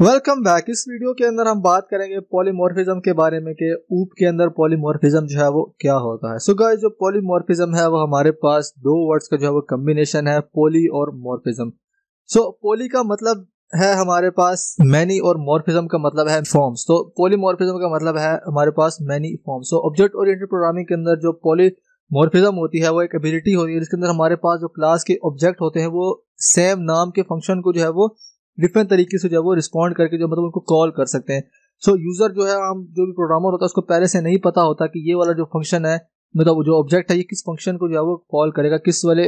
welcome back इस video के अंदर हम बात करेंगे पॉलीमॉर्फिज्म के बारे में कि ऊप के अंदर पॉलीमॉर्फिज्म जो है वो क्या होता है सो so गाइस जो पॉलीमॉर्फिज्म है वो हमारे पास दो वर्ड्स का जो है वो कम्बिनेशन है पोली और मॉर्फिज्म सो so, पोली का मतलब है हमारे पास मैनी और मॉर्फिज्म का मतलब है फॉर्म्स तो पॉलीमॉर्फिज्म का मतलब है हमारे पास many forms so object oriented programming के अंदर जो पोली मॉर्फिज्म होती है वो एक एबिलिटी होती है जिसके अंदर हमारे पास जो क्लास के ऑब्जेक्ट होते हैं वो सेम नाम के फंक्शन को जो है वो डिफरेंट तरीके से जो है वो रिस्पॉन्ड करके जो मतलब उनको कॉल कर सकते हैं सो so, यूज़र जो है हम जो भी प्रोग्रामर होता है उसको पहले से नहीं पता होता कि ये वाला जो फंक्शन है मतलब जो ऑब्जेक्ट है ये किस फंक्शन को जो है वो कॉल करेगा किस वाले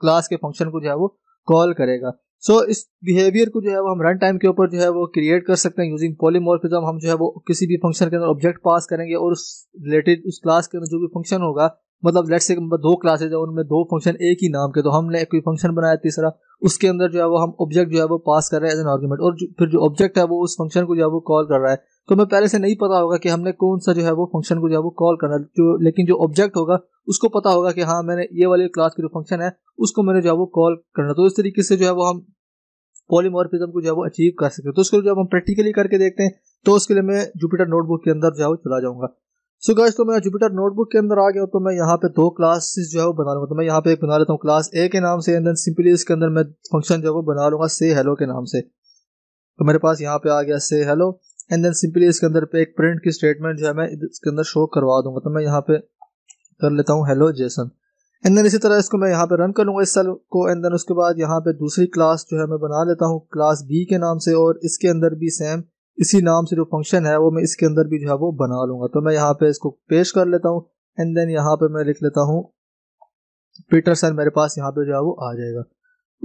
क्लास के फंक्शन को जो है वो कॉल करेगा सो so, इस बिहेवियर को जो है वो हम रन टाइम के ऊपर जो है वो क्रिएट कर सकते हैं यूजिंग पॉलीमॉर्फिज्म हम जो है वो किसी भी फंक्शन के अंदर ऑब्जेक्ट पास करेंगे और उस रिलेटेड उस क्लास के अंदर जो भी फंक्शन होगा मतलब लेट से दो क्लासेज है उनमें दो फंक्शन एक ही नाम के तो हमने एक फंक्शन बनाया तीसरा उसके अंदर जो है वो हम ऑब्जेक्ट जो है वो पास कर रहे हैं एज एन आर्ग्यूमेंट और जो, फिर जो ऑब्जेक्ट है वो उस फंक्शन को जो है वो कॉल कर रहा है तो हमें पहले से नहीं पता होगा कि हमने कौन सा जो है वो फंक्शन को जो है वो कॉल करना जो लेकिन जो ऑब्जेक्ट होगा उसको पता होगा कि हाँ मैंने ये वाले क्लास के जो फंक्शन है उसको मैंने जो है वो कॉल करना तो इस तरीके से जो है वो हम पॉलीमॉर्फिज्म को जो है वो अचीव कर सकते हैं तो उसको जब हम प्रैक्टिकली करके देखते हैं तो उसके लिए मैं जुपिटर नोटबुक के अंदर जो है वो चला जाऊंगा सो so गाइस तो मैं जुपिटर नोटबुक के अंदर आ गया हूँ तो मैं यहाँ पे दो क्लासेस जो है वो बना लूँगा तो मैं यहाँ पे एक बना लेता हूँ क्लास ए के नाम से एंड देन सिंपली इसके अंदर मैं फंक्शन जो है वो बना लूँगा से हेलो के नाम से तो मेरे पास यहाँ पे आ गया से हेलो एंड देन सिंपली इसके अंदर पे एक प्रिंट की स्टेटमेंट जो है मैं इसके अंदर शो करवा दूंगा तो मैं यहाँ पे कर लेता हूँ हेलो जेसन एंड देन इसी तरह इसको मैं यहाँ पे रन कर लूंगा इस सेल को एंड देन उसके बाद यहाँ पे दूसरी क्लास जो है मैं बना लेता हूँ क्लास बी के नाम से और इसके अंदर भी सेम इसी नाम से जो फंक्शन है वो मैं इसके अंदर भी जो है वो बना लूंगा तो मैं यहाँ पे इसको पेश कर लेता हूँ एंड देन यहाँ पे मैं लिख लेता हूँ पीटरसन मेरे पास यहाँ पे जो है वो आ जाएगा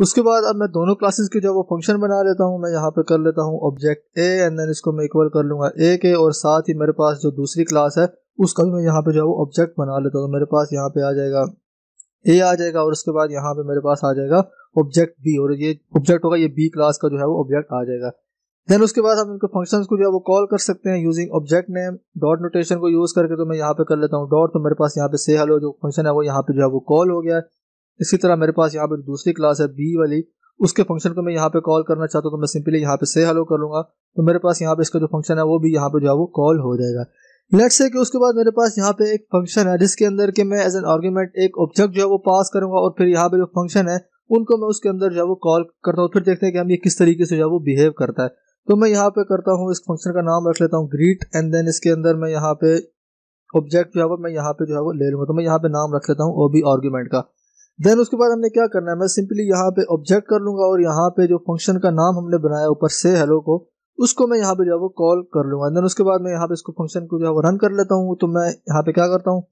उसके बाद अब मैं दोनों क्लासेस के जो वो फंक्शन बना लेता हूँ मैं यहाँ पे कर लेता हूँ ऑब्जेक्ट ए एंड देन इसको मैं इक्वल कर लूंगा ए के और साथ ही मेरे पास जो दूसरी क्लास है उसका भी मैं यहाँ पे जो है वो ऑब्जेक्ट बना लेता हूँ तो मेरे पास यहाँ पे आ जाएगा ए आ जाएगा और उसके बाद यहाँ पे मेरे पास आ जाएगा ऑब्जेक्ट बी और ये ऑब्जेक्ट होगा ये बी क्लास का जो है वो ऑब्जेक्ट आ जाएगा देन उसके बाद हम इनके फंक्शंस को जो है वो कॉल कर सकते हैं using object name dot notation को यूज़ करके तो मैं यहाँ पे कर लेता हूँ डॉट तो मेरे पास यहाँ पे से हेलो जो फंक्शन है वो यहाँ पे जो है वो कॉल हो गया है इसी तरह मेरे पास यहाँ पे दूसरी क्लास है बी वाली उसके फंक्शन को मैं यहाँ पे कॉल करना चाहता हूँ तो मैं सिंपली यहाँ पे से हेलो कर लूँगा तो मेरे पास यहाँ पे इसका जो फंक्शन है वो भी यहाँ पे जो है वो कॉल हो जाएगा लेट्स से कि उसके बाद मेरे पास यहाँ पे एक फंक्शन है जिसके अंदर के मैं एज एन आर्ग्यूमेंट एक ऑब्जेक्ट जो है वो पास करूंगा और फिर यहाँ पे जो फंक्शन है उनको मैं उसके अंदर जो है वो कॉल करता हूँ फिर देखते हैं कि हम ये किस तरीके से जो है वो बिहेव करता है तो मैं यहाँ पे करता हूँ इस फंक्शन का नाम रख लेता हूँ ग्रीट एंड देन इसके अंदर मैं यहाँ पे ऑब्जेक्ट जो है वो मैं यहाँ पे जो है वो ले लूँगा तो मैं यहाँ पे नाम रख लेता हूँ ओ बी आर्ग्यूमेंट का देन उसके बाद हमने क्या करना है मैं सिंपली यहाँ पे ऑब्जेक्ट कर लूँगा और यहाँ पे जो फंक्शन का नाम हमने बनाया ऊपर से हेलो को उसको मैं यहाँ पे जो है वो कॉल कर लूँगा देन उसके बाद मैं यहाँ पे इसको फंक्शन को जो है वो रन कर लेता हूँ तो मैं यहाँ पे क्या करता हूँ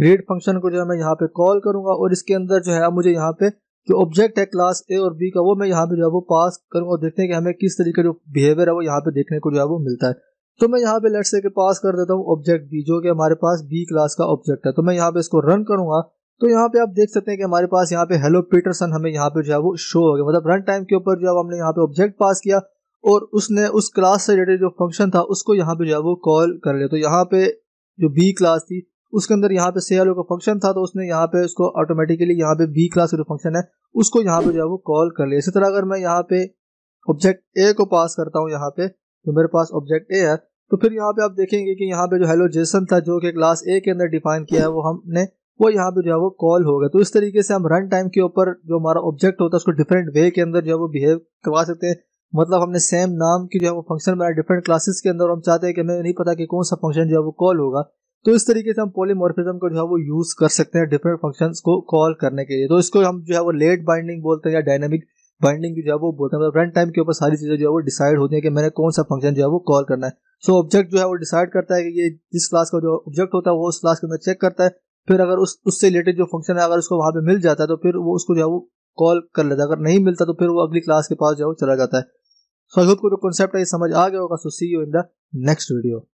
ग्रीट फंक्शन को जो है मैं यहाँ पे कॉल करूँगा और इसके अंदर जो है मुझे यहाँ पे जो ऑब्जेक्ट है क्लास ए और बी का वो मैं यहाँ पे जो है वो पास करूँ और देखते हैं कि हमें किस तरीके का जो बिहेवियर है वो यहाँ पे देखने को जो है वो मिलता है तो मैं यहाँ पे लेट से पास कर देता हूँ ऑब्जेक्ट बी जो कि हमारे पास बी क्लास का ऑब्जेक्ट है तो मैं यहाँ पे इसको रन करूंगा तो यहाँ पे आप देख सकते हैं कि हमारे पास यहाँ पे हेलो पीटरसन हमें यहाँ पे जो है वो शो हो गया मतलब रन टाइम के ऊपर जो है हमने यहाँ पे ऑब्जेक्ट पास किया और उसने उस क्लास से रिलेटेड जो फंक्शन था उसको यहाँ पे जो है वो कॉल कर लिया तो यहाँ पे जो बी क्लास थी उसके अंदर यहाँ पे सेलो का फंक्शन था तो उसने यहाँ पे उसको ऑटोमेटिकली यहाँ पे बी क्लास का जो फंक्शन है उसको यहाँ पे जो है वो कॉल कर लिया इसी तरह अगर मैं यहाँ पे ऑब्जेक्ट ए को पास करता हूँ यहाँ पे तो मेरे पास ऑब्जेक्ट ए है तो फिर यहाँ पे आप देखेंगे कि यहाँ पे जो हेलो जेसन था जो कि क्लास ए के अंदर डिफाइन किया है वो हमने वो यहाँ पे जो है वो कॉल हो गया तो इस तरीके से हम रन टाइम के ऊपर जो हमारा ऑब्जेक्ट होता है उसको डिफरेंट वे के अंदर जो है वो बिहेव करवा सकते हैं मतलब हमने सेम नाम की जो है वो फंक्शन बनाया डिफरेंट क्लासेस के अंदर हम चाहते हैं कि हमें नहीं पता कि कौन सा फंक्शन जो है वो कॉल होगा तो इस तरीके से हम पोलीमॉर्फिज्म को जो है वो यूज कर सकते हैं डिफरेंट फंक्शन को कॉल करने के लिए तो इसको हम जो है वो लेट बाइंडिंग बोलते हैं या डायनेमिक बाइंडिंग जो है वो बोलते हैं रन मतलब टाइम के ऊपर सारी चीजें जो है वो डिसाइड होती है कि मैंने कौन सा फंक्शन जो है वो कॉल करना है सो so, ऑब्जेक्ट जो है वो डिसाइड करता है कि ये जिस क्लास का जो ऑब्जेक्ट होता है वो उस क्लास के अंदर चेक करता है फिर अगर उस उससे रिलेटेड जो फंक्शन है अगर उसको वहां पे मिल जाता है तो फिर वो उसको जो है वो कॉल कर लेता है अगर नहीं मिलता तो फिर वो अगली क्लास के पास जो है वो चला जाता है सो so, आई होप को जो कॉन्सेप्ट है ये समझ आ गया होगा so see you in the next video